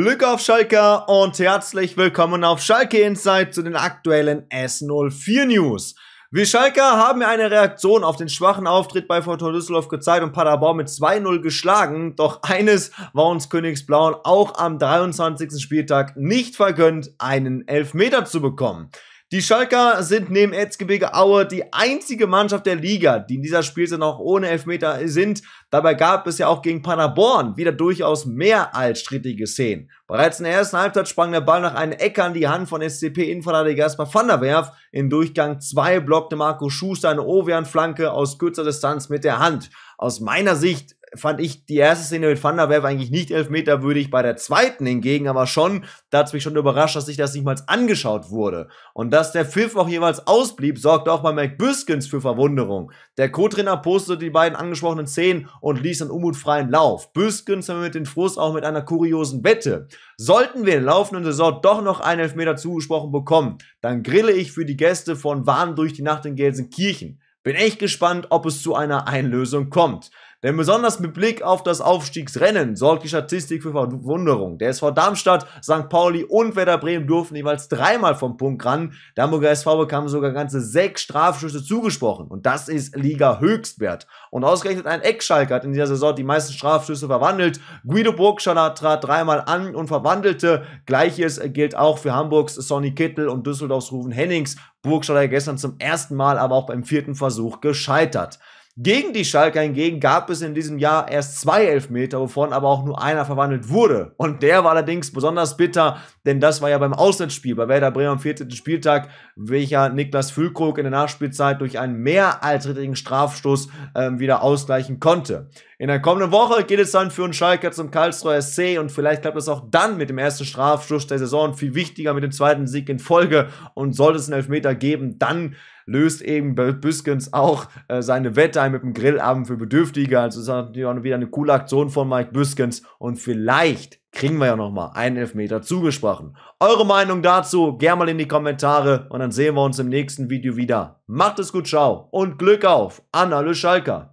Glück auf Schalke und herzlich willkommen auf Schalke Insight zu den aktuellen S04 News. Wir Schalke haben ja eine Reaktion auf den schwachen Auftritt bei Fortuna Düsseldorf gezeigt und Paderborn mit 2-0 geschlagen. Doch eines war uns Königsblauen auch am 23. Spieltag nicht vergönnt, einen Elfmeter zu bekommen. Die Schalker sind neben Erzgebirge Aue die einzige Mannschaft der Liga, die in dieser Spielzeit noch ohne Elfmeter sind. Dabei gab es ja auch gegen Paderborn wieder durchaus mehr als strittige Szenen. Bereits in der ersten Halbzeit sprang der Ball nach einem Ecke an die Hand von scp infanterie Gaspar van der Werf. In Durchgang 2 blockte Marco Schuster eine Ovean-Flanke aus kürzer Distanz mit der Hand. Aus meiner Sicht fand ich die erste Szene mit Thunderwerf eigentlich nicht Elfmeter würde ich bei der zweiten hingegen, aber schon, da hat mich schon überrascht, dass sich das nicht mal angeschaut wurde. Und dass der Pfiff auch jemals ausblieb, sorgte auch bei McBuskins für Verwunderung. Der Co-Trainer postete die beiden angesprochenen Szenen und ließ einen unmutfreien Lauf. Buskins mit den Frust auch mit einer kuriosen Wette. Sollten wir in der laufenden Saison doch noch einen Elfmeter zugesprochen bekommen, dann grille ich für die Gäste von Warn durch die Nacht in Gelsenkirchen. Bin echt gespannt, ob es zu einer Einlösung kommt. Denn besonders mit Blick auf das Aufstiegsrennen sorgt die Statistik für Verwunderung. Der SV Darmstadt, St. Pauli und Werder Bremen durften jeweils dreimal vom Punkt ran. Der Hamburger SV bekam sogar ganze sechs Strafschüsse zugesprochen. Und das ist Liga-Höchstwert. Und ausgerechnet ein Eckschalker hat in dieser Saison die meisten Strafschüsse verwandelt. Guido Burgstaller trat dreimal an und verwandelte. Gleiches gilt auch für Hamburgs Sonny Kittel und Düsseldorfs Ruven Hennings. Burgstaller gestern zum ersten Mal, aber auch beim vierten Versuch gescheitert. Gegen die Schalke hingegen gab es in diesem Jahr erst zwei Elfmeter, wovon aber auch nur einer verwandelt wurde. Und der war allerdings besonders bitter, denn das war ja beim Auswärtsspiel bei Werder Bremen am 14. Spieltag, welcher Niklas Füllkrug in der Nachspielzeit durch einen mehr als richtigen Strafstoß äh, wieder ausgleichen konnte. In der kommenden Woche geht es dann für uns Schalke zum Karlsruher SC und vielleicht klappt es auch dann mit dem ersten Strafstoß der Saison viel wichtiger mit dem zweiten Sieg in Folge und sollte es einen Elfmeter geben, dann löst eben Büskens auch äh, seine Wette ein mit dem Grillabend für Bedürftige. Also ist natürlich auch wieder eine coole Aktion von Mike Büskens. Und vielleicht kriegen wir ja nochmal einen Elfmeter zugesprochen. Eure Meinung dazu gerne mal in die Kommentare und dann sehen wir uns im nächsten Video wieder. Macht es gut, ciao und Glück auf an alle Schalker.